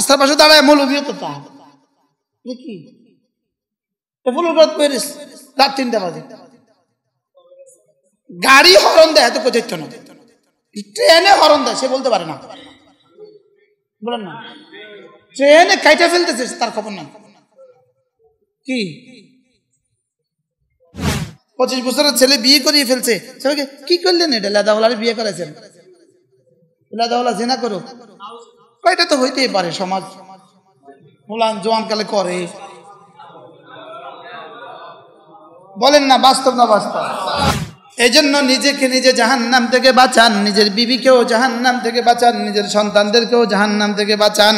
রাস্তার পাশে দাঁড়ায় মৌলভীও তো তা কি গাড়ি হরণ দেয় তো কোথায় না ট্রেনে হরণ দেয় সে বলতে পারে না বলেন না ট্রেনে কাইটা ফেলতেছে তার খবর না কি পঁচিশ বছরের ছেলে বিয়ে করিয়ে ফেলছে সবাইকে কি করলেন এটা লাদাওয়ালার বিয়ে করেছেন লাদাওয়ালা জেনা করো এটা তো হইতেই পারে সমাজ জোয়ান কালে করে বলেন না বাস্তব না বাস্তব এই জন্য নিজেকে নিজে জাহান নাম থেকে বাঁচান নিজের বিবিকেও জাহান নাম থেকে বাঁচান নিজের সন্তানদেরকেও জাহান নাম থেকে বাঁচান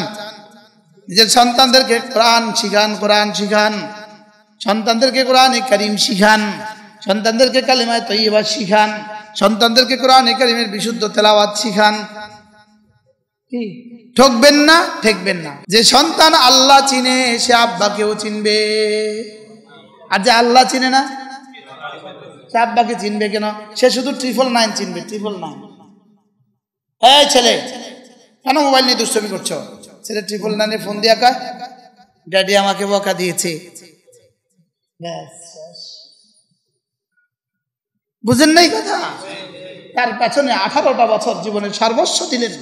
নিজের সন্তানদেরকে প্রাণ শিখান কোরআন শিখান সন্তানদেরকে কোরআন করিম শিখান সন্তানদেরকে কালিমায় তৈবা শিখান সন্তানদেরকে কোরআন করিমের বিশুদ্ধ তেলাওয়াত শিখান কি ঠকবেন না ঠেকবেন না যে সন্তান আল্লাহ চিনে সে আব্বাকেও চিনবে আর যে আল্লাহ চিনে না সে আব্বাকে চিনবে কেন সে শুধু ট্রিপল নাইন চিনবে ট্রিপল নাইন হ্যাঁ ছেলে কেন মোবাইল নিয়ে দুষ্টমি করছো ছেলে ট্রিপল নাইনে ফোন দিয়ে কয় ড্যাডি আমাকে বকা দিয়েছে বুঝেন নাই কথা তার পেছনে আঠারোটা বছর জীবনের সর্বস্ব দিলেন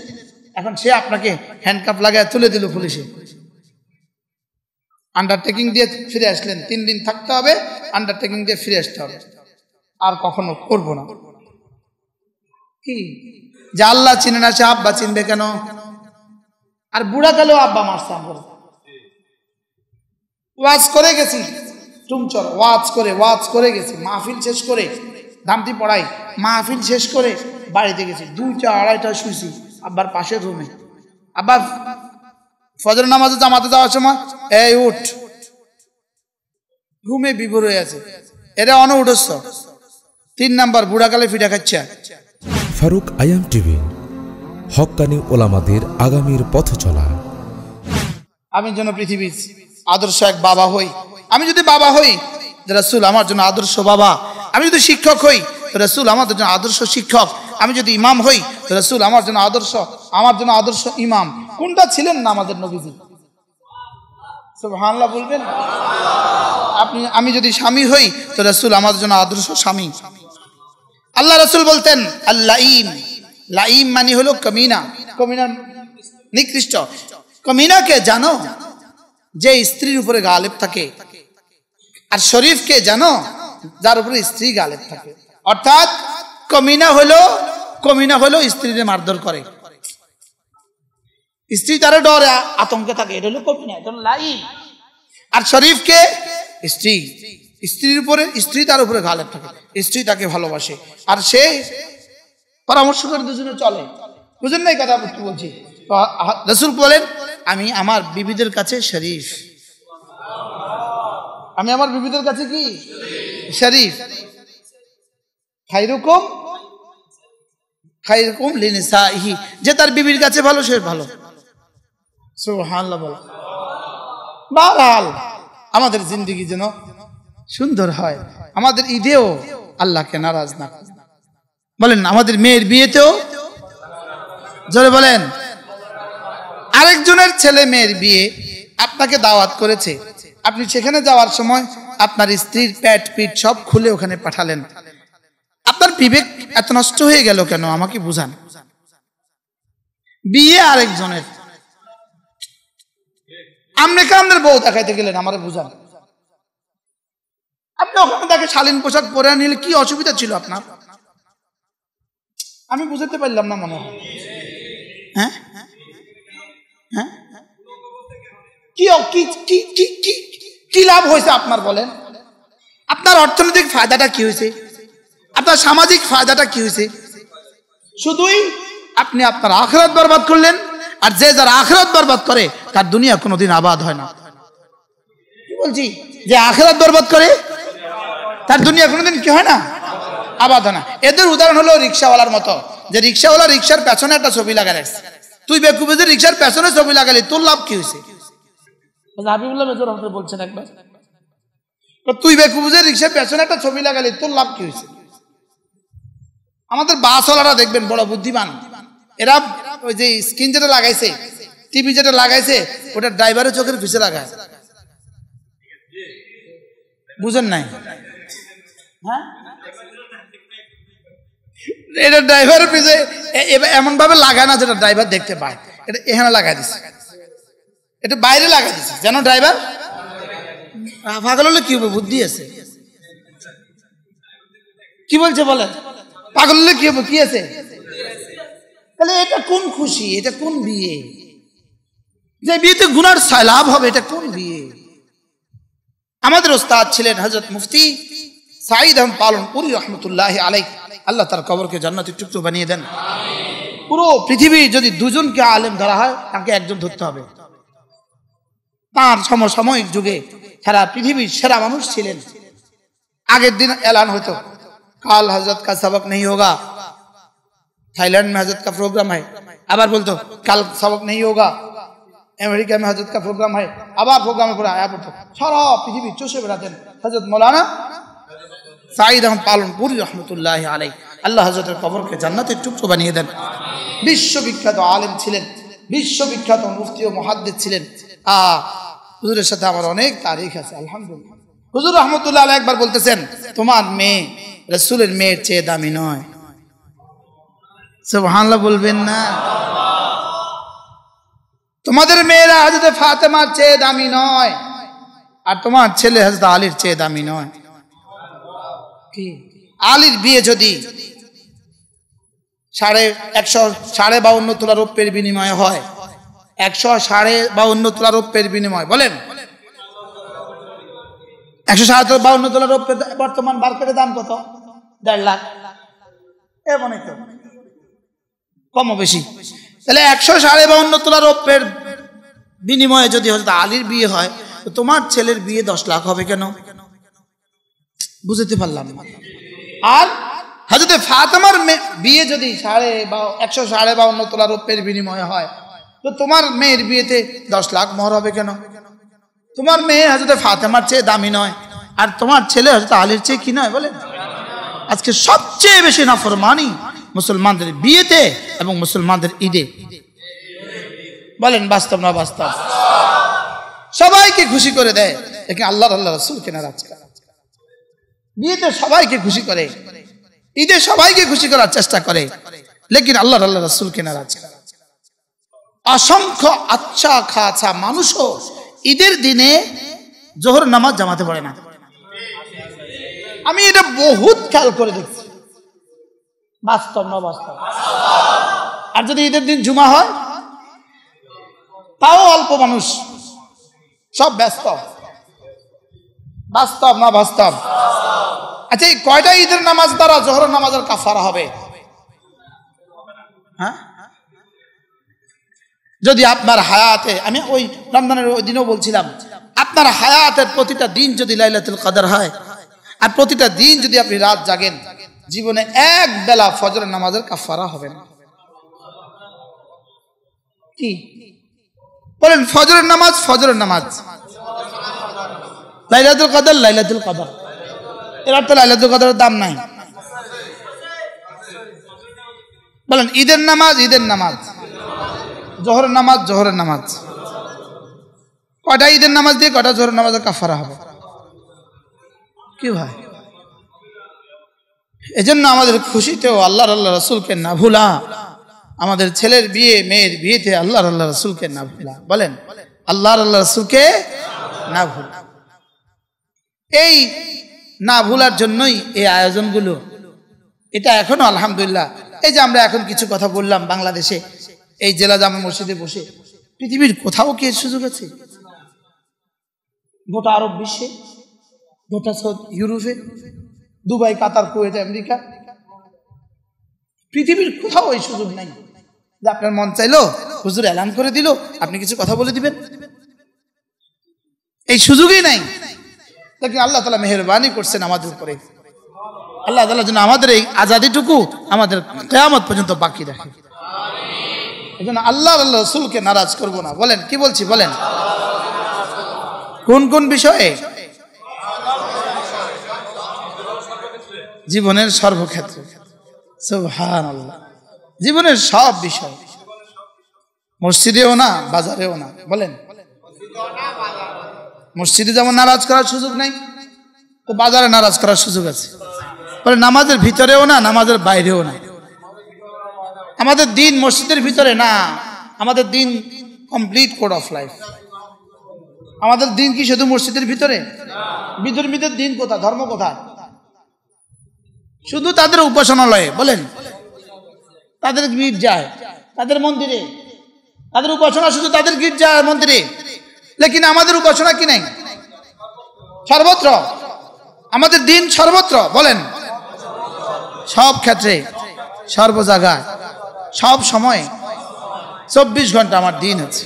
এখন সে আপনাকে হ্যান্ডকাপ লাগায় তুলে দিল পুলিশে আন্ডারটেকিং দিয়ে ফিরে আসলেন তিন দিন থাকতে হবে আন্ডারটেকিং দিয়ে ফিরে আসতে হবে আর কখনো করব না কি যা আল্লাহ চিনে না সে আব্বা চিনবে কেন আর বুড়া কালেও আব্বা মারছে আমার ওয়াজ করে গেছি টুমচর ওয়াজ করে ওয়াজ করে গেছি মাহফিল শেষ করে দামটি পড়াই মাহফিল শেষ করে বাড়িতে গেছি দুইটা আড়াইটা শুয়েছি আব্বার পাশের রুমে আব্বা ফজর নামাজে জামাতে যাওয়ার সময় এই উঠ ঘুমে বিভোর হয়ে আছে এটা উঠস তিন নাম্বার বুড়াকালে ফিটা খাচ্ছে ফারুক আয়াম টিভি হকানি ওলামাদের আগামীর পথ চলা আমি যেন পৃথিবীর আদর্শ এক বাবা হই আমি যদি বাবা হই রাসুল আমার জন্য আদর্শ বাবা আমি যদি শিক্ষক হই রাসুল আমাদের জন্য আদর্শ শিক্ষক আমি যদি ইমাম হই রসুল আমার জন্য আদর্শ আমার জন্য আদর্শ ইমাম কোনটা ছিলেন না আমাদের নবীজি হানলা বলবেন আপনি আমি যদি স্বামী হই তো রসুল আমার জন্য আদর্শ স্বামী আল্লাহ রসুল বলতেন আল্লাইম লাইম মানে হলো কমিনা কমিনা নিকৃষ্ট কমিনাকে জানো যে স্ত্রীর উপরে গালেব থাকে আর শরীফকে জানো যার উপরে স্ত্রী গালেব থাকে অর্থাৎ কমিনা হলো কমি না হলেও স্ত্রীদের মারধর করে স্ত্রী তার ডরে আতঙ্কে থাকে এটা হলো কমিনা এটা হলো লাই আর শরীফকে স্ত্রী স্ত্রীর উপরে স্ত্রী তার উপরে ঘালের থাকে স্ত্রী তাকে ভালোবাসে আর সে পরামর্শ করে দুজনে চলে বুঝলেন না এই কথা বলছি রসুল বলেন আমি আমার বিবিদের কাছে শরীফ আমি আমার বিবিদের কাছে কি শরীফ খাইরকম যে তার বিবির কাছে ভালো সে ভালো আমাদের জিন্দগি যেন সুন্দর হয় আমাদের ঈদেও আল্লাহকে নারাজ না বলেন আমাদের মেয়ের বিয়েতেও জোরে বলেন আরেকজনের ছেলে মেয়ের বিয়ে আপনাকে দাওয়াত করেছে আপনি সেখানে যাওয়ার সময় আপনার স্ত্রীর প্যাট পিট সব খুলে ওখানে পাঠালেন না আপনার বিবেক এত নষ্ট হয়ে গেল কেন আমাকে বুঝান বিয়ে আরেকজনের আপনি কামদের বউ দেখাইতে গেলেন আমার বুঝান আপনি ওখানে তাকে শালীন পোশাক পরে নিলে কি অসুবিধা ছিল আপনার আমি বুঝাতে পারলাম না মনে হয় হ্যাঁ হ্যাঁ কি কি কি কি লাভ হয়েছে আপনার বলেন আপনার অর্থনৈতিক ফায়দাটা কি হয়েছে আপনার সামাজিক ফায়দাটা কি হয়েছে শুধুই আপনি আপনার আখরাত বরবাদ করলেন আর যে যারা আখরাত বরবাদ করে তার দুনিয়া কোনোদিন আবাদ হয় না কি বলছি যে আখরাত বরবাদ করে তার দুনিয়া কোনোদিন কি হয় না আবাদ হয় না এদের উদাহরণ হলো রিক্সাওয়ালার মতো যে রিক্সাওয়ালা রিক্সার পেছনে একটা ছবি লাগালে তুই বেকুবে যে রিক্সার পেছনে ছবি লাগালি তোর লাভ কি হয়েছে বলছেন একবার তুই বেকুবুজের রিক্সার পেছনে একটা ছবি লাগালি তোর লাভ কি হয়েছে আমাদের বাসওয়ালারা দেখবেন বড় বুদ্ধিমান এরা ওই যে স্ক্রিন যেটা লাগাইছে টিভি যেটা লাগাইছে ওটা ড্রাইভারের চোখের পিছে লাগায় বুঝেন নাই হ্যাঁ এটা ড্রাইভারের পিছে এমন ভাবে লাগায় না যেটা ড্রাইভার দেখতে পায় এটা এখানে লাগাই দিচ্ছে এটা বাইরে লাগাই দিচ্ছে যেন ড্রাইভার ফাঁকা হলে কি হবে বুদ্ধি আছে কি বলছে বলেন পাগল কি হবে কি আছে তাহলে এটা কোন খুশি এটা কোন বিয়ে যে বিয়েতে গুনার লাভ হবে এটা কোন বিয়ে আমাদের ওস্তাদ ছিলেন হজরত মুফতি সাইদ আহম পালন পুরি রহমতুল্লাহ আলাই আল্লাহ তার কবরকে জান্নাতি টুকটু বানিয়ে দেন পুরো পৃথিবী যদি দুজনকে আলেম ধরা হয় তাকে একজন ধরতে হবে তাঁর সমসাময়িক যুগে সারা পৃথিবীর সেরা মানুষ ছিলেন আগের দিন এলান হতো কাল হজরত का সবক নেই হোগা থাইল্যান্ড মে হজরত का প্রোগ্রাম হয় আবার বলতো কাল সবক নেই হোগা আমেরিকা মে হজরত কা প্রোগ্রাম হয় আবার প্রোগ্রামে পুরো আয়া পড়তো সারা পৃথিবী চষে বেড়াতেন হজরত মৌলানা সাঈদ আহম পালনপুরি রহমতুল্লাহ আলাই আল্লাহ হজরতের কবরকে জান্নাতের টুকরো বানিয়ে দেন বিশ্ববিখ্যাত আলেম ছিলেন বিশ্ববিখ্যাত মুফতি ও মহাদ্দিদ ছিলেন আ হুজুরের সাথে আমার অনেক তারিখ আছে আলহামদুলিল্লাহ হুজুর রহমতুল্লাহ আলাই একবার বলতেছেন তোমার মেয়ে রসুলের মেয়ের চেয়ে দামি নয় বলবেন না তোমাদের মেয়েরা হজরত ফাতেমার চেয়ে দামি নয় আর তোমার ছেলে হজরত আলীর চেয়ে দামি নয় কি আলীর বিয়ে যদি সাড়ে একশো সাড়ে বাউন্ন তোলা রৌপ্যের বিনিময়ে হয় একশো সাড়ে বাউন্ন তোলা রৌপ্যের বিনিময় বলেন একশো সাড়ে বাউন্ন তোলা রৌপ্যের বর্তমান মার্কেটের দাম কত দেড় লাখ এমন কম বেশি তাহলে একশো সাড়ে বাউন্ন তোলা রোপ্যের বিনিময়ে যদি আলীর বিয়ে হয় তো তোমার ছেলের বিয়ে দশ লাখ হবে কেন বুঝতে পারলাম আর হজরত ফাতেমার বিয়ে যদি সাড়ে বা একশো সাড়ে বাউন্ন তোলা রোপ্যের বিনিময়ে হয় তো তোমার মেয়ের বিয়েতে দশ লাখ মহর হবে কেন তোমার মেয়ে হজরত ফাতেমার চেয়ে দামি নয় আর তোমার ছেলে হজরত আলীর চেয়ে কি নয় বলে আজকে সবচেয়ে বেশি নাফরমানি মুসলমানদের বিয়েতে এবং মুসলমানদের ঈদে বলেন বাস্তব না বাস্তব সবাইকে খুশি করে দেয় দেখে আল্লাহ আল্লাহ রসুল কেনার আজকাল বিয়েতে সবাইকে খুশি করে ঈদে সবাইকে খুশি করার চেষ্টা করে লেকিন আল্লাহ আল্লাহ রসুল কেনার আজকাল অসংখ্য আচ্ছা খাছা মানুষও ঈদের দিনে জোহর নামাজ জামাতে পড়ে না আমি এটা বহুত খেয়াল করে দেখছি বাস্তব না বাস্তব আর যদি ঈদের দিন জুমা হয় তাও অল্প মানুষ সব ব্যস্ত বাস্তব না বাস্তব আচ্ছা এই কয়টা ঈদের নামাজ দ্বারা জোহর নামাজের কাফারা হবে হ্যাঁ? যদি আপনার হায়াতে আমি ওই রমজানের ওই দিনও বলছিলাম আপনার হায়াতের প্রতিটা দিন যদি লাইলাতুল কাদার হয় আর প্রতিটা দিন যদি আপনি রাত জাগেন জীবনে এক বেলা ফজর নামাজের কাফারা হবে না কি বলেন ফজরের নামাজ ফজরের নামাজ লাইলাতুল কাদার লাইলাতুল কাদার এর তো লাইলাতুল কাদারের দাম নাই বলেন ঈদের নামাজ ঈদের নামাজ জোহরের নামাজ জোহরের নামাজ কটা ঈদের নামাজ দিয়ে কটা জোহরের নামাজের কাফারা হবে কি ভাই এজন্য আমাদের খুশিতেও আল্লাহর আল্লাহ রসুলকে না ভুলা আমাদের ছেলের বিয়ে মেয়ের বিয়েতে আল্লাহর আল্লাহ রসুলকে না ভুলা বলেন আল্লাহর আল্লাহ রসুলকে না ভুলা এই না ভুলার জন্যই এই আয়োজনগুলো এটা এখনো আলহামদুলিল্লাহ এই যে আমরা এখন কিছু কথা বললাম বাংলাদেশে এই জেলা জামা মসজিদে বসে পৃথিবীর কোথাও কি সুযোগ আছে গোটা আরব বিশ্বে ভোটা ইউরোপে দুবাই কাতার কুয়েত আমেরিকা পৃথিবীর কোথাও ওই সুযোগ নাই যে আপনার মন চাইলো হুজুর এলান করে দিল আপনি কিছু কথা বলে দিবেন এই সুযোগই নাই দেখুন আল্লাহ তালা মেহরবানি করছেন আমাদের উপরে আল্লাহ তালা যেন আমাদের এই আজাদিটুকু আমাদের কেয়ামত পর্যন্ত বাকি রাখে এই জন্য আল্লাহ আল্লাহ রসুলকে নারাজ করবো না বলেন কি বলছি বলেন কোন কোন বিষয়ে জীবনের সর্বক্ষেত্র সুহান জীবনের সব বিষয় মসজিদেও না বাজারেও না বলেন মসজিদে যেমন নারাজ করার সুযোগ নেই তো বাজারে নারাজ করার সুযোগ আছে বলে নামাজের ভিতরেও না নামাজের বাইরেও না আমাদের দিন মসজিদের ভিতরে না আমাদের দিন কমপ্লিট কোড অফ লাইফ আমাদের দিন কি শুধু মসজিদের ভিতরে বিধর্মীদের দিন কোথা ধর্ম কোথায় শুধু তাদের উপাসনালয়ে বলেন তাদের গির্জায় তাদের মন্দিরে তাদের উপাসনা শুধু তাদের গির্জা মন্দিরে লেকিন আমাদের উপাসনা কি নাই সর্বত্র আমাদের দিন সর্বত্র বলেন সব ক্ষেত্রে সর্ব জায়গায় সব সময় চব্বিশ ঘন্টা আমার দিন আছে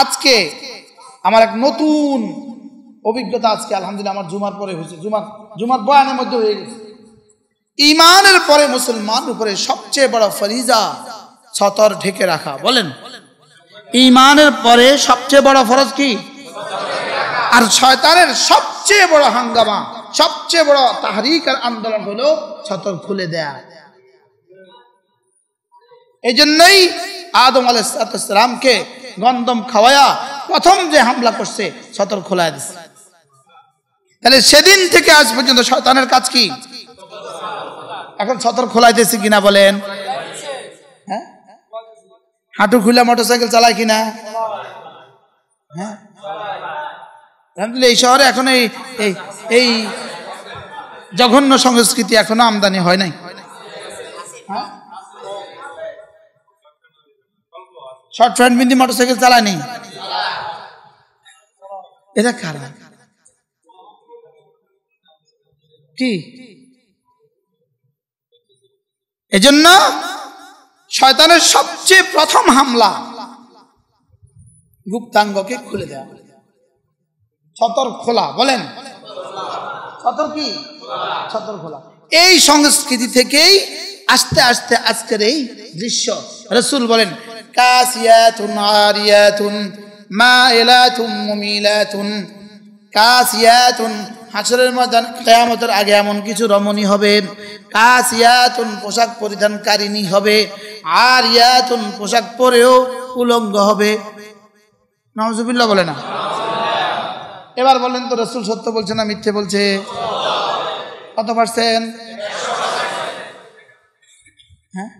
আজকে আমার এক নতুন অভিজ্ঞতা আজকে আলহামদুলিল্লাহ আমার জুমার পরে হয়েছে জুমার জুমার বয়ানের মধ্যে হয়ে গেছে ইমানের পরে মুসলমান উপরে সবচেয়ে বড় ফরিজা সতর ঢেকে রাখা বলেন ইমানের পরে সবচেয়ে বড় ফরজ কি আর শয়তানের সবচেয়ে বড় হাঙ্গামা সবচেয়ে বড় তাহারিক আর আন্দোলন হলো সতর খুলে দেয়া এই জন্যই আদম আলাইসালামকে গন্দম খাওয়ায়া প্রথম যে হামলা করছে সতর খোলায় দিচ্ছে তাহলে সেদিন থেকে আজ পর্যন্ত শয়তানের কাজ কি এখন ছতর খোলাইতেছি কিনা বলেন হ্যাঁ হাঁটু খুলে সাইকেল চালায় কিনা হ্যাঁ এই শহরে এখন এই এই জঘন্য সংস্কৃতি এখনো আমদানি হয় নাই শর্ট ফ্যান্ট বিন্দি মোটর সাইকেল চালায়নি এটা কারণ কি এজন্য শয়তানের সবচেয়ে প্রথম হামলা গুপ্তাঙ্গকে খুলে দেওয়া ছতর খোলা বলেন ছতর কি ছতর খোলা এই সংস্কৃতি থেকেই আস্তে আস্তে আজকের এই দৃশ্য রসুল বলেন কাসিয়াতুন মা এলাতুন মুমিলাতুন কাসিয়াতুন হাসরের ময়দান কেয়ামতের আগে এমন কিছু রমণী হবে কাস ইয়াতুন পোশাক পরিধানকারিণী হবে আর ইয়াতুন পোশাক পরেও উলঙ্গ হবে নজুবিল্লা বলে না এবার বলেন তো রসুল সত্য বলছে না মিথ্যে বলছে কত পারছেন হ্যাঁ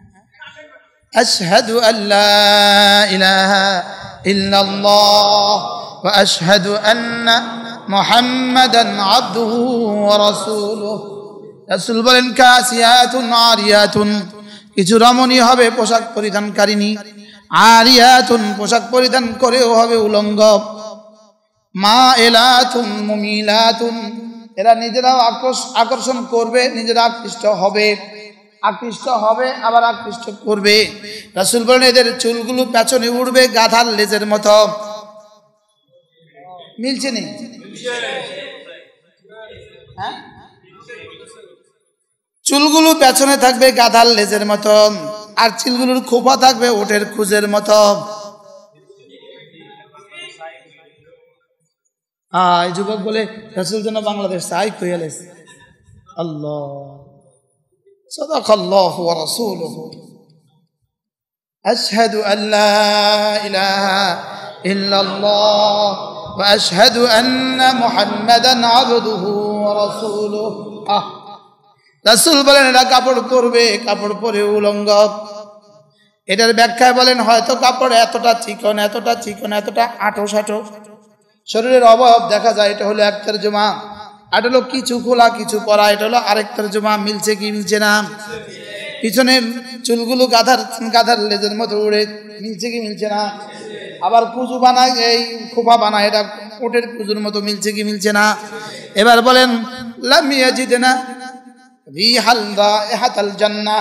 أشهد أن لا إله إلا الله وأشهد أن محمدا عبده ورسوله রাসুল বলেন কাসিয়াতুন আরিয়াতুন কিছু রমণী হবে পোশাক পরিধানকারিনী আরিয়াতুন পোশাক পরিধান করেও হবে উলঙ্গ মা এলাতুন মুমিলাতুন এরা নিজেরাও আকর্ষণ করবে নিজেরা আকৃষ্ট হবে আকৃষ্ট হবে আবার আকৃষ্ট করবে রাসুল বলেন এদের চুলগুলো পেছনে উড়বে গাধার লেজের মতো মিলছে নেই হ্যাঁ? চুলগুলো পেছনে থাকবে গাধার লেজের মতন আর চুলগুলোর খোপা থাকবে ওটের খুঁজের মত এই যুবক বলে রাসুল যেন বাংলাদেশ তাই কইয়ালেস আল্লাহ صدق الله ورسوله أشهد أن وأشهد أن محمدا عبده ورسوله রাসুল বলেন এরা কাপড় পরবে কাপড় পরে উলঙ্গ এটার ব্যাখ্যায় বলেন হয়তো কাপড় এতটা চিকন এতটা চিকন এতটা আঠো সাঠো শরীরের অভাব দেখা যায় এটা হলো এক তর্জমা এটা হলো কিছু খোলা কিছু পরা এটা হলো আরেক তর্জমা মিলছে কি মিলছে না পিছনের চুলগুলো গাধার গাধার লেজের মতো উড়ে মিলছে কি মিলছে না আবার কুজু বানায় এই খোপা বানায় এটা উটের কুজুর মতো মিলছে কি মিলছে না এবার বলেন লামিয়া জিতে না রি হালদা এ হাতাল জান্না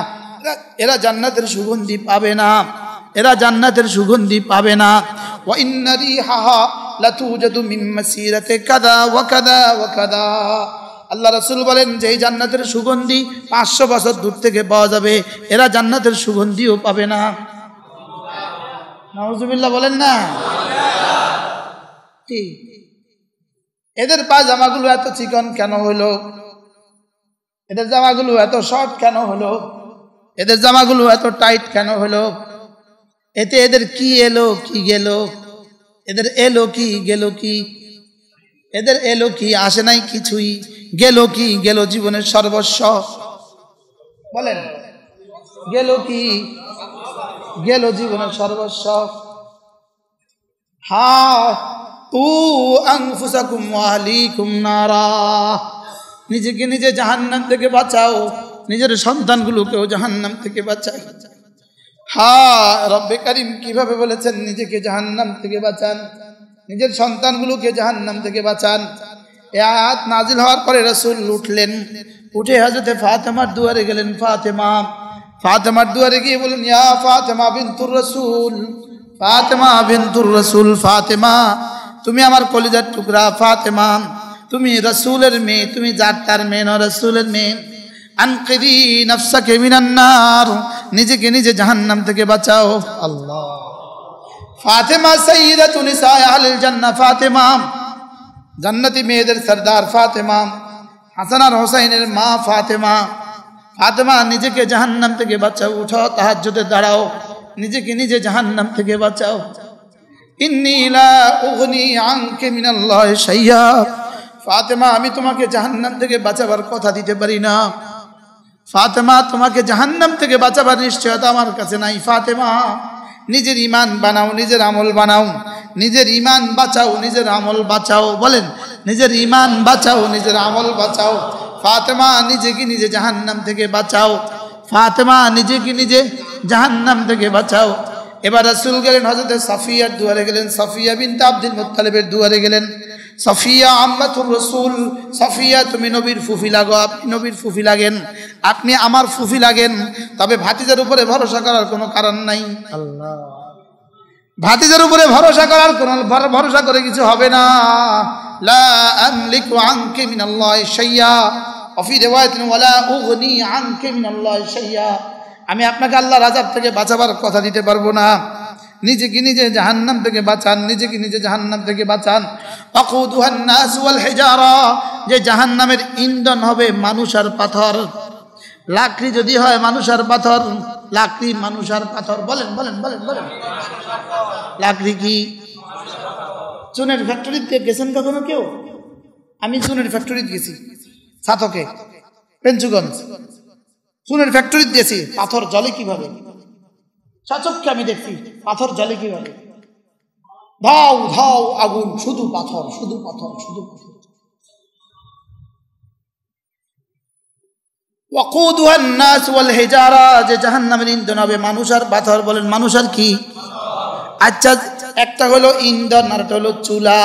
এরা জান্নাতের সুগন্ধি পাবে না এরা জান্নাতের সুগন্ধি পাবে না ওয়াইন্নারি হাহা লাতু জাদু মিম্মাসিরাতে কাদা ওয়া কাদা ওয়া কাদা আল্লাহ রসুল বলেন যে এই জান্নাতের সুগন্ধি পাঁচশো বছর দূর থেকে পাওয়া যাবে এরা জান্নাতের সুগন্ধিও পাবে না নজুবিল্লা বলেন না কি এদের পা জামাগুলো এত চিকন কেন হলো এদের জামাগুলো এত শর্ট কেন হলো এদের জামাগুলো এত টাইট কেন হলো এতে এদের কি এলো কি গেল এদের এলো কি গেল কি এদের এলো কি আসে নাই কিছুই গেল কি গেল জীবনের সর্বস্ব বলেন গেল কি গেল জীবনের সর্বস্ব হা তু আংফুসাকুম আলিকুম নারা নিজেকে নিজে জাহান্নাম থেকে বাঁচাও নিজের সন্তানগুলোকেও জাহান্নাম থেকে বাঁচাই হা রব্বে কারিম কিভাবে বলেছেন নিজেকে জাহান্নাম থেকে বাঁচান নিজের সন্তানগুলোকে নাম থেকে বাঁচান এ আয়াত নাজিল হওয়ার পরে রসুল উঠলেন উঠে হাজরতে ফাতেমার দুয়ারে গেলেন ফাতেমা ফাতেমার দুয়ারে গিয়ে বলুন ইয়া ফাতেমা বিনতুর রসুল ফাতেমা বিনতুর রসুল ফাতেমা তুমি আমার কলিজার টুকরা ফাতেমা তুমি রসুলের মেয়ে তুমি যার তার মেয়ে ন রসুলের মেয়ে আনকেরি নফসা মিনান্নার নিজেকে নিজে জাহান্নাম থেকে বাঁচাও আল্লাহ ফাতেমা সৈয়দাতুন নিসা আহলিল জান্নাহ ফাতেমা জান্নাতি মেয়েদের সর্দার ফাতেমাম হাসান আর হোসাইনের মা ফাতেমা ফাতেমা নিজেকে জাহান্নাম থেকে বাঁচাও উঠো তাহাজ্জুদে দাঁড়াও নিজেকে নিজে জাহান্নাম থেকে বাঁচাও ইন্নি লা উগনি আনকে মিনাল্লাহ শাইয়া ফাতেমা আমি তোমাকে জাহান্নাম থেকে বাঁচাবার কথা দিতে পারি না ফাতেমা তোমাকে জাহান্নাম থেকে বাঁচাবার নিশ্চয়তা আমার কাছে নাই ফাতেমা নিজের ইমান বানাও নিজের আমল বানাও নিজের ইমান বাঁচাও নিজের আমল বাঁচাও বলেন নিজের ইমান বাঁচাও নিজের আমল বাঁচাও ফাতেমা নিজেকে নিজে জাহান্নাম থেকে বাঁচাও ফাতেমা নিজেকে নিজে জাহান্নাম থেকে বাঁচাও এবার রাসুল গেলেন হজরতে সাফিয়ার দুয়ারে গেলেন সাফিয়া বিন তাবদিন মোত্তালেবের দুয়ারে গেলেন সফিয়া আম্মাতুর রসুল সফিয়া তুমি নবীর ফুফি লাগো আপনি নবীর ফুফি লাগেন আপনি আমার ফুফি লাগেন তবে ভাতিজার উপরে ভরসা করার কোনো কারণ নাই আল্লাহ ভাতিজার উপরে ভরসা করার কোনো ভরসা করে কিছু হবে না আমি আপনাকে আল্লাহ রাজাব থেকে বাঁচাবার কথা দিতে পারবো না নিজেকে নিজে জাহান্নাম থেকে বাঁচান নিজেকে নিজে জাহান্নাম থেকে বাঁচান যে জাহান্নামের ইন্ধন হবে মানুষ আর পাথর লাকড়ি যদি হয় মানুষ আর পাথর লাকড়ি মানুষ আর পাথর বলেন বলেন বলেন বলেন লাকড়ি কি চুনের ফ্যাক্টরিতে গেছেন কখনো কেউ আমি চুনের ফ্যাক্টরিতে গেছি সাতকে পেঞ্চুগঞ্জ চুনের ফ্যাক্টরিতে গেছি পাথর জলে কিভাবে চাচককে আমি দেখছি পাথর জ্বলে বলে ধাও ধাও আগুন শুধু পাথর শুধু পাথর শুধু পাথর যে হবে মানুষ আর পাথর বলেন মানুষ আর কি আচ্ছা একটা হলো ইন্ধন হলো চুলা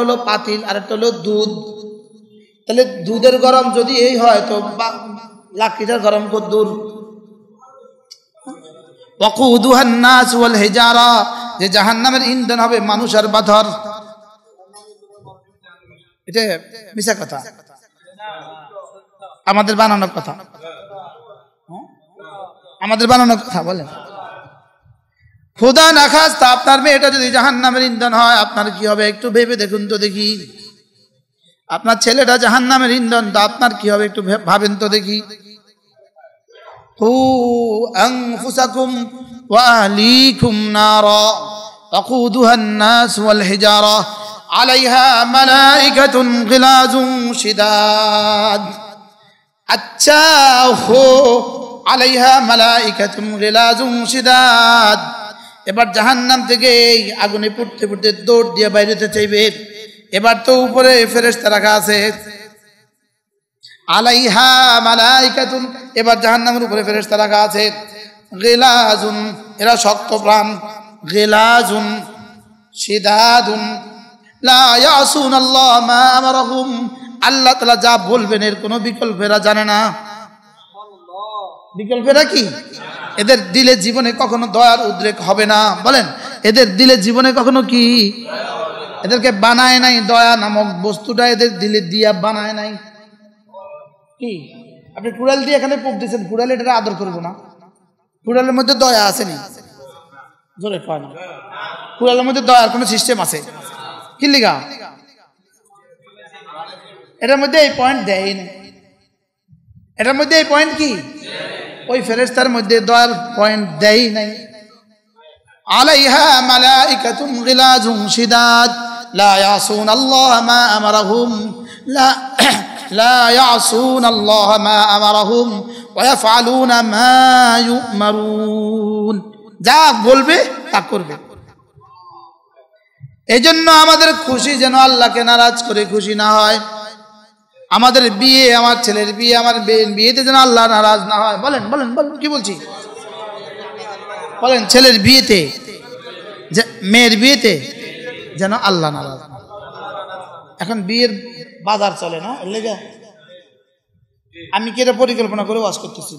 হলো পাতিল হলো দুধ তাহলে দুধের গরম যদি এই হয় তো গরম নাস ওয়াল হেজারা যে নামের ইন্ধন হবে মানুষ আর পাথর এটা মিশা কথা আমাদের বানানোর কথা আমাদের বানানোর কথা বলেন খুদা না খাস তা আপনার মেয়েটা যদি জাহান নামের ইন্ধন হয় আপনার কি হবে একটু ভেবে দেখুন তো দেখি আপনার ছেলেটা জাহান নামের ইন্ধন তা আপনার কি হবে একটু ভাবেন তো দেখি قوا أنفسكم وأهليكم نارا وقودها الناس والحجارة عليها ملائكة غلاظ شداد أتاه عليها ملائكة غلاظ شداد এবার জাহান্নাম থেকে আগুনে পুড়তে পুড়তে দৌড় দিয়ে বাইরেতে চাইবে এবার তো উপরে ফেরেস্তা রাখা আছে আলাইহা মালাইকাতুন এবার জাহান্নামের উপরে ফেরেশতা রাখা আছে গেলাজুন এরা শক্ত প্রাণ গেলাজুন সিদাদুন লায়াসুন আল্লাহ মা আমারহুম আল্লাহ তাআলা যা বলবেন এর কোনো বিকল্প এরা জানে না বিকল্প এরা কি এদের দিলে জীবনে কখনো দয়ার উদ্রেক হবে না বলেন এদের দিলে জীবনে কখনো কি এদেরকে বানায় নাই দয়া নামক বস্তুটা এদের দিলে দিয়া বানায় নাই কি আপনি কুড়াল দিয়ে এখানে পোপ দিয়েছেন কুড়াল এটা আদর করবো না কুড়ালের মধ্যে দয়া আছে নি জোরে কুড়ালের মধ্যে দয়ার কোনো সিস্টেম আছে কি লিখা এটার মধ্যে এই পয়েন্ট দেয় না এটার মধ্যে এই পয়েন্ট কি ওই ফেরেস্তার মধ্যে দয়ার পয়েন্ট দেয় নাই আলাইহা মালাইকাতুন গিলাজুন শিদাদ লা ইয়াসুন আল্লাহ মা আমারাহুম লা لا يعصون الله ما ويفعلون ما يؤمرون যা বলবে তা করবে এই জন্য আমাদের খুশি যেন আল্লাহকে নারাজ করে খুশি না হয় আমাদের বিয়ে আমার ছেলের বিয়ে আমার বিয়েতে যেন আল্লাহ নারাজ না হয় বলেন বলেন বলেন কি বলছি বলেন ছেলের বিয়েতে মেয়ের বিয়েতে যেন আল্লাহ নারাজ এখন বিয়ের বাজার চলে না এর লেগে আমি কি এটা পরিকল্পনা করে ওয়াজ করতেছি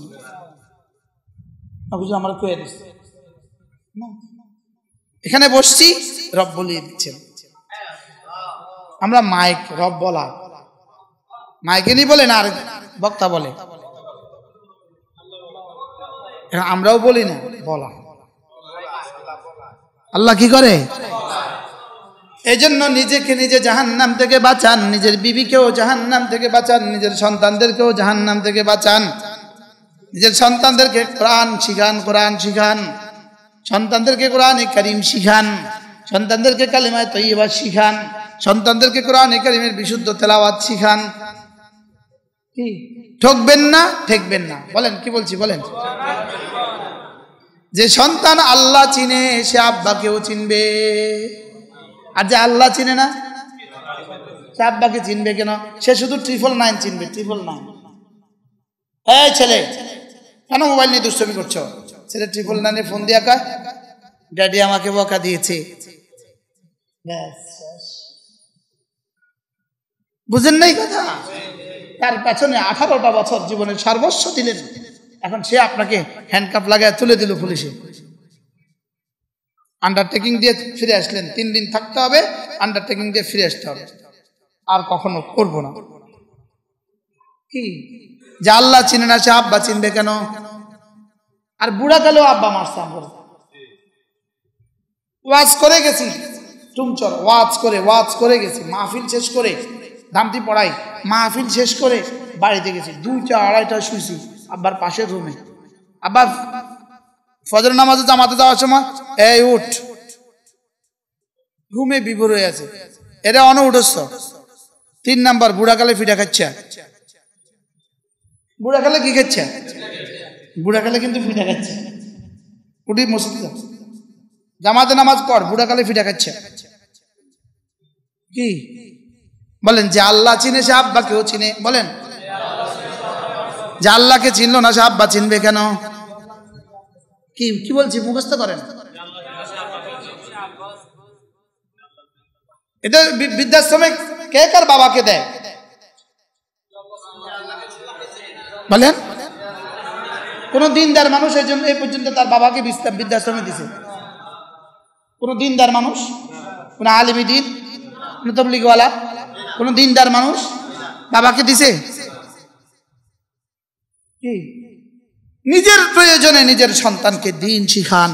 আমার কয়ে দিচ্ছে এখানে বসছি রব বলিয়ে দিচ্ছেন আমরা মাইক রব বলা নি বলে না আর বক্তা বলে আমরাও বলি না বলা আল্লাহ কি করে এজন্য নিজেকে নিজে নাম থেকে বাঁচান নিজের বিবিকেও নাম থেকে বাঁচান নিজের সন্তানদেরকেও নাম থেকে বাঁচান নিজের সন্তানদেরকে কোরআন শিখান কোরআন শিখান সন্তানদেরকে কোরআন করিম শিখান সন্তানদেরকে কালিমায় তৈবা শিখান সন্তানদেরকে কোরআন করিমের বিশুদ্ধ তেলাওয়াত শিখান কি ঠকবেন না ঠেকবেন না বলেন কি বলছি বলেন যে সন্তান আল্লাহ চিনে সে আব্বাকেও চিনবে আর যে আল্লাহ চিনে না সে আব্বাকে চিনবে কেন সে শুধু ট্রিপল নাইন চিনবে ট্রিপল নাইন এই ছেলে কেন মোবাইল নিয়ে দুষ্টমি করছো ছেলে ট্রিপল নাইনে ফোন দিয়ে কয় ড্যাডি আমাকে বকা দিয়েছে বুঝেন নাই কথা তার পেছনে আঠারোটা বছর জীবনের সর্বস্ব দিলেন এখন সে আপনাকে হ্যান্ডকাপ লাগায় তুলে দিল পুলিশে আন্ডারটেকিং দিয়ে ফিরে আসলেন তিন দিন থাকতে হবে আন্ডারটেকিং দিয়ে ফিরে আসতে হবে আর কখনো করব না কি যে আল্লাহ চিনে না সে আব্বা চিনবে কেন আর বুড়া কালেও আব্বা মারছে আমরা ওয়াজ করে গেছি টুমচর ওয়াজ করে ওয়াজ করে গেছি মাহফিল শেষ করে ধামতি পড়াই মাহফিল শেষ করে বাড়িতে গেছি দুইটা আড়াইটা শুয়েছি আব্বার পাশের রুমে আব্বা ফজর নামাজে জামাতে যাওয়ার সময় এই উঠ ঘুমে বিভোর হয়ে আছে এটা অনউঠস্থ তিন নাম্বার বুড়াকালে ফিটা খাচ্ছে বুড়াকালে কি খাচ্ছে বুড়াকালে কিন্তু ফিটা খাচ্ছে উঠি মসজিদ জামাতে নামাজ পড় বুড়াকালে ফিটা খাচ্ছে কি বলেন যে আল্লাহ চিনে সে আব্বা কেউ চিনে বলেন যে আল্লাহকে চিনলো না সে আব্বা চিনবে কেন কি কি বলছি মুখস্থ করেন এটা বৃদ্ধাশ্রমে কে কার বাবাকে দেয় বলেন কোনো দিনদার মানুষ এই জন্য এই পর্যন্ত তার বাবাকে বৃদ্ধাশ্রমে দিছে কোনো দিনদার মানুষ কোন আলিমি দিন কোন তবলিগওয়ালা কোনো দিনদার মানুষ বাবাকে দিছে নিজের প্রয়োজনে নিজের সন্তানকে দিন শিখান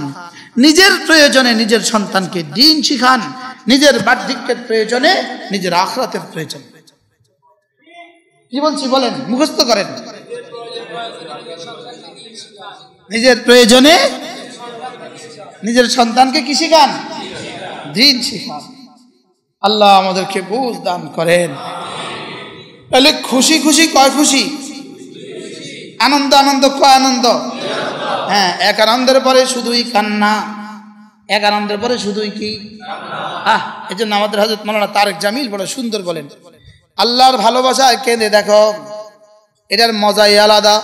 নিজের প্রয়োজনে নিজের সন্তানকে দিন শিখান নিজের বাহ্যিকের প্রয়োজনে নিজের আখরাতের প্রয়োজন কি বলছি বলেন মুখস্থ করেন নিজের প্রয়োজনে নিজের সন্তানকে কি শিখান দিন শিখান আল্লাহ আমাদেরকে বুঝ দান করেন তাহলে খুশি খুশি কয় খুশি আনন্দ আনন্দ কয় আনন্দ হ্যাঁ এক আনন্দের পরে শুধুই কান্না এক আনন্দের পরে শুধুই কি আহ জন্য আমাদের হজরত মৌলানা তারেক জামিল বড় সুন্দর বলেন আল্লাহর ভালোবাসায় কেঁদে দেখো এটার মজাই আলাদা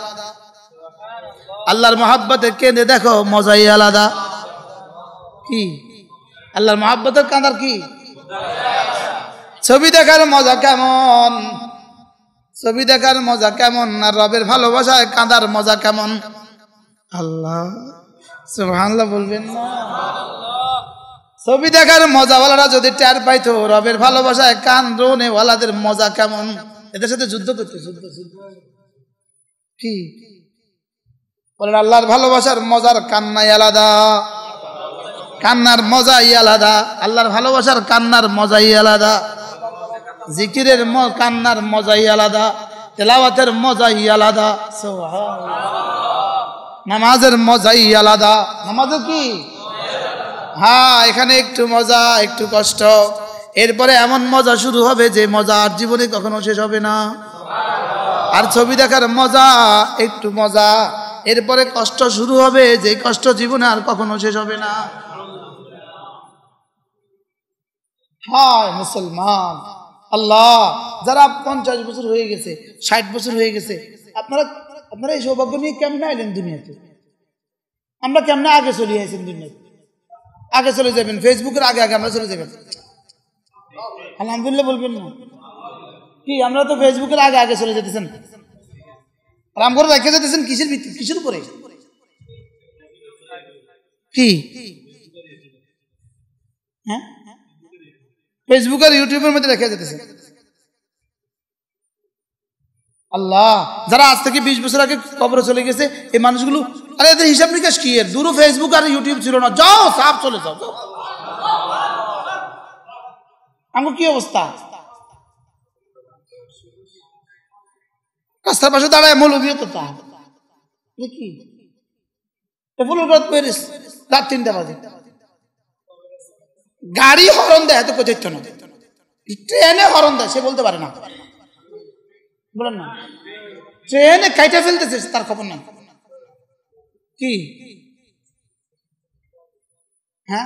আল্লাহর মহাব্বতের কেঁদে দেখো মজাই আলাদা কি আল্লাহর মহাব্বতের কাঁদার কি ছবি দেখার মজা কেমন ছবি দেখার মজা কেমন আর রবের ভালোবাসায় কাঁদার মজা কেমন আল্লাহ সুবহানাল্লাহ বলবেন না ছবি দেখার মজাওয়ালারা যদি টের পাইতো রবের ভালোবাসায় কান ওয়ালাদের মজা কেমন এদের সাথে যুদ্ধ করতো যুদ্ধ কি বলেন আল্লাহর ভালোবাসার মজার কান্নাই আলাদা কান্নার মজাই আলাদা আল্লাহর ভালোবাসার কান্নার মজাই আলাদা জিকিরের কান্নার মজাই আলাদা তেলাওয়াতের মজাই আলাদা নামাজের মজাই আলাদা নামাজও কি হ্যাঁ এখানে একটু মজা একটু কষ্ট এরপরে এমন মজা শুরু হবে যে মজা আর জীবনে কখনো শেষ হবে না আর ছবি দেখার মজা একটু মজা এরপরে কষ্ট শুরু হবে যে কষ্ট জীবনে আর কখনো শেষ হবে না হায় মুসলমান আল্লাহ যারা পঞ্চাশ বছর হয়ে গেছে ষাট বছর হয়ে গেছে আপনারা আপনারা এই সৌভাগ্য নিয়ে কেমন আইলেন দুনিয়াতে আমরা কেমন আগে চলে আসেন দুনিয়াতে আগে চলে যাবেন ফেসবুকের আগে আগে আমরা চলে যাবেন আলহামদুলিল্লাহ বলবেন না কি আমরা তো ফেসবুকের আগে আগে চলে যেতেছেন রাম করে রেখে যেতেছেন কিসের ভিত্তি কিসের উপরে কি ফেসবুক আর ইউটিউবের মধ্যে রেখে যেতেছেন আল্লাহ যারা আজ থেকে বিশ বছর আগে কবরে চলে গেছে এই মানুষগুলো আরে এদের হিসাব নিকাশ কি এর দুরু ফেসবুক আর ইউটিউব ছিল না যাও সাপ চলে যাও আমার কি অবস্থা রাস্তার পাশে দাঁড়ায় মৌলবীও তো তা কি ফুলগত পেরিস রাত তিনটা বাজে গাড়ি হরণ দেয় এত কোথায় না ট্রেনে হরণ দেয় সে বলতে পারে না বলেন না ট্রেনে কাইটা ফেলতেছে তার খবর না kỳ hả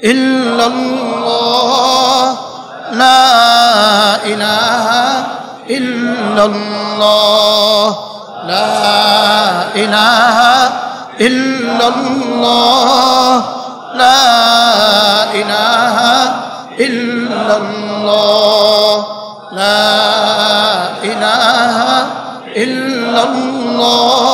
illallah la ilaha illallah la ilaha illallah la ilaha illallah la ilaha illallah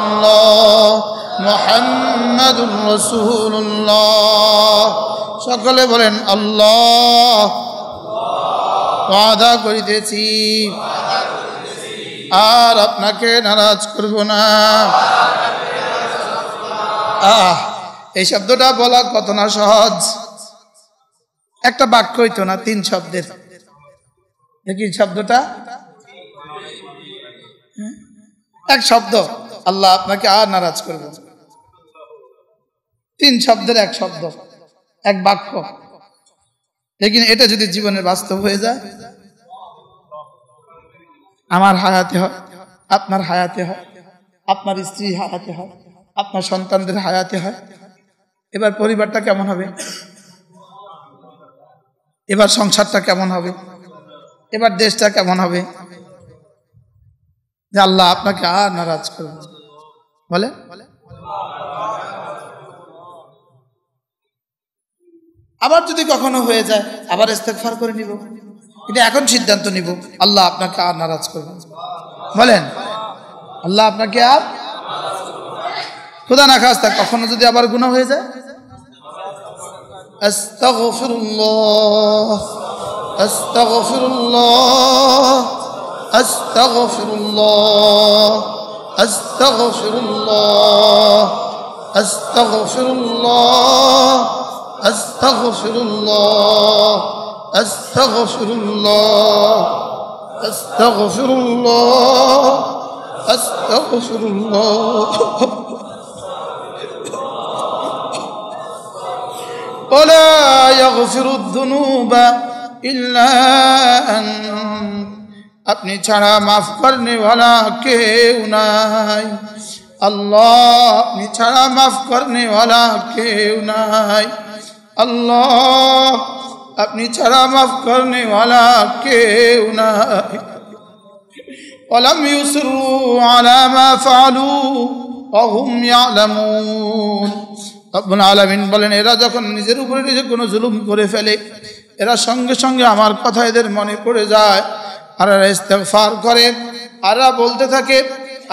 আল্লাহ রসুল্লাহ সকলে বলেন আল্লাহ বাধা করিতেছি আর আপনাকে নারাজ করব না আহ এই শব্দটা বলা কত না সহজ একটা বাক্য হইতো না তিন শব্দের দেখি শব্দটা এক শব্দ আল্লাহ আপনাকে আর নারাজ করবে তিন শব্দের এক শব্দ এক বাক্য লেকিন এটা যদি জীবনের বাস্তব হয়ে যায় আমার হায়াতে হয় আপনার হায়াতে হয় আপনার স্ত্রী হায়াতে হয় আপনার সন্তানদের হায়াতে হয় এবার পরিবারটা কেমন হবে এবার সংসারটা কেমন হবে এবার দেশটা কেমন হবে যে আল্লাহ আপনাকে আর নারাজ করবে বলে আবার যদি কখনো হয়ে যায় আবার ইস্তেকফার করে নিব এটা এখন সিদ্ধান্ত নিব আল্লাহ আপনাকে আর নারাজ করবেন বলেন আল্লাহ আপনাকে আর খোদা না খাস্তা কখনো যদি আবার গুণা হয়ে যায় আস্তাগফিরুল্লাহ আস্তাগফিরুল্লাহ আস্তাগফিরুল্লাহ أستغفر الله أستغفر الله أستغفر الله أستغفر الله أستغفر الله أستغفر الله ولا يغفر الذنوب إلا أنت আপনি ছাড়া মাফ করনে ভালা কেউ নাই আল্লাহ আপনি ছাড়া মাফ করনে ভালা কেউ নাই আল্লাহ আপনি ছাড়া মাফ করনে ভালা কেউ নাই ولم يصروا على ما فعلوا وهم يعلمون রব্বুল আলমিন বলেন এরা যখন নিজের উপরে নিজে কোনো জুলুম করে ফেলে এরা সঙ্গে সঙ্গে আমার কথা এদের মনে পড়ে যায় আর ইস্তেফার করে আররা বলতে থাকে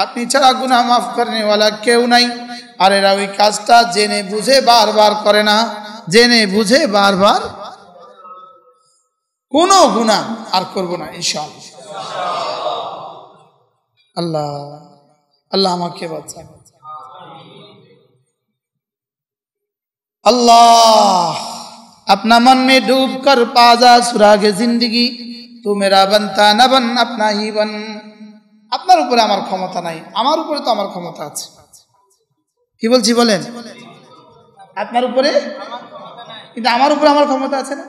আপনি ছাড়া গুনাহ মাফ করেনওয়ালা কেউ নাই আর এরা ওই কাজটা জেনে বুঝে বারবার করে না জেনে বুঝে বারবার কোনো গুণা আর করব না ইনশাল আল্লাহ আল্লাহ আমাকে বাচ্চা আল্লাহ আপনা मन ডুব কর कर पाजा সুরাগে জিন্দগি তো মেরা বান্তা না বন আপনা হি বন আপনার উপরে আমার ক্ষমতা নাই আমার উপরে তো আমার ক্ষমতা আছে কি বলছি বলেন আপনার উপরে কিন্তু আমার উপরে আমার ক্ষমতা আছে না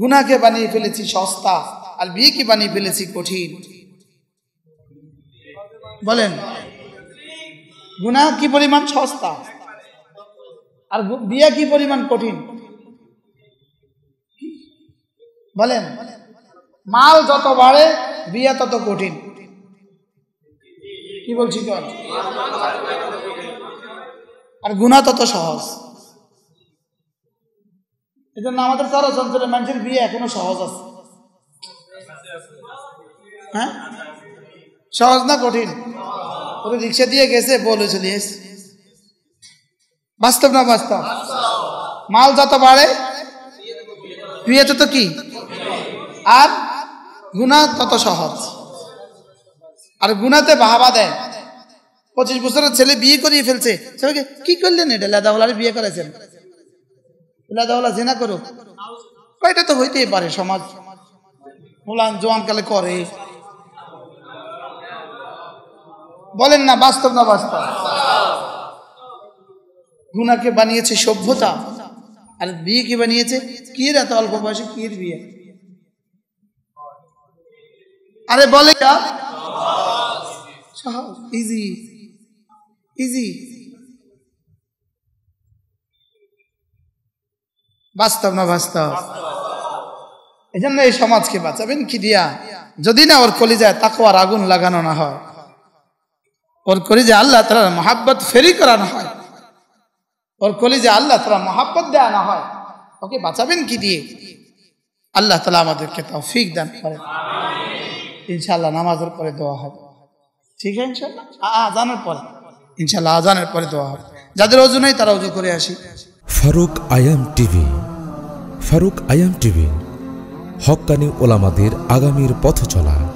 গুনাকে বানিয়ে ফেলেছি সস্তা আর বিয়েকে বানিয়ে ফেলেছি কঠিন বলেন গুনা কি পরিমাণ সস্তা আর বিয়া কি পরিমাণ কঠিন বলেন মাল যত বাড়ে বিয়ে তত কঠিন কি বলছি তো আর গুণা তত সহজ এজন্য আমাদের সারা সংসারে মানুষের বিয়ে এখনো সহজ আছে হ্যাঁ সহজ না কঠিন ওরা রিক্সা দিয়ে গেছে বলে চলে বাস্তব না বাস্তব মাল যত বাড়ে বিয়ে তত কি আর গুণা তত সহজ আর গুণাতে বাহাবা দেয় পঁচিশ বছরের ছেলে বিয়ে করিয়ে ফেলছে ছেলেকে কি করলেন এটা লাদাওয়ালার বিয়ে করেছেন লাদাওয়ালা জেনা করো এটা তো হইতেই পারে সমাজ জোয়ান কালে করে বলেন না বাস্তব না বাস্তব গুনাকে বানিয়েছে সভ্যতা আর বিয়ে কি বানিয়েছে কির এত অল্প বয়সে কির বিয়ে আরে বলে ইজি ইজি বাস্তব না বাস্তব এই জন্য এই সমাজকে বাঁচাবেন কি দিয়া যদি না ওর কলি তাকে আর আগুন লাগানো না হয় ওর কলিজা আল্লাহ তালার মহাব্বত ফেরি করানো হয় ওর যে আল্লাহ তালা মহাব্বত দেয়া না হয় ওকে বাঁচাবেন কি দিয়ে আল্লাহ তালা আমাদেরকে তাও ফিক দান করেন ইনশাল্লাহ নামাজের পরে দেওয়া হবে ঠিক আছে ইনশাল্লাহ আজানের পরে ইনশাল্লাহ আজানের পরে দেওয়া হবে যাদের অজু নেই তারা অজু করে আসি ফারুক আয়াম টিভি ফারুক আয়াম টিভি হকানি ওলামাদের আগামীর পথ চলা